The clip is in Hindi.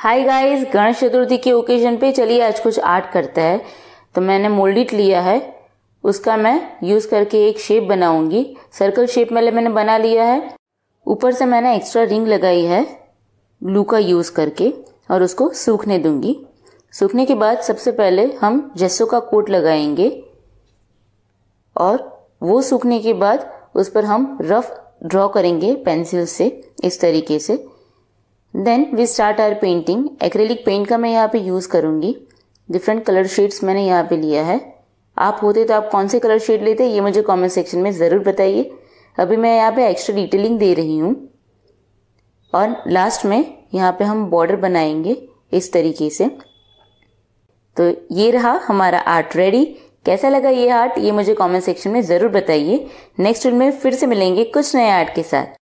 हाय गाइस गणेश चतुर्थी के ओकेजन पे चलिए आज कुछ आर्ट करते हैं तो मैंने मोल्डिट लिया है उसका मैं यूज़ करके एक शेप बनाऊंगी सर्कल शेप में मैंने बना लिया है ऊपर से मैंने एक्स्ट्रा रिंग लगाई है ग्लू का यूज़ करके और उसको सूखने दूंगी सूखने के बाद सबसे पहले हम जैसो का कोट लगाएंगे और वो सूखने के बाद उस पर हम रफ ड्रॉ करेंगे पेंसिल से इस तरीके से then we start our painting acrylic paint का मैं यहाँ पे यूज़ करूँगी डिफरेंट कलर शेड्स मैंने यहाँ पे लिया है आप होते तो आप कौन से कलर शेड लेते ये मुझे कमेंट सेक्शन में ज़रूर बताइए अभी मैं यहाँ पे एक्स्ट्रा डिटेलिंग दे रही हूँ और लास्ट में यहाँ पे हम बॉर्डर बनाएंगे इस तरीके से तो ये रहा हमारा आर्ट रेडी कैसा लगा ये आर्ट ये मुझे कमेंट सेक्शन में ज़रूर बताइए नेक्स्ट वीडियो में फिर से मिलेंगे कुछ नए आर्ट के साथ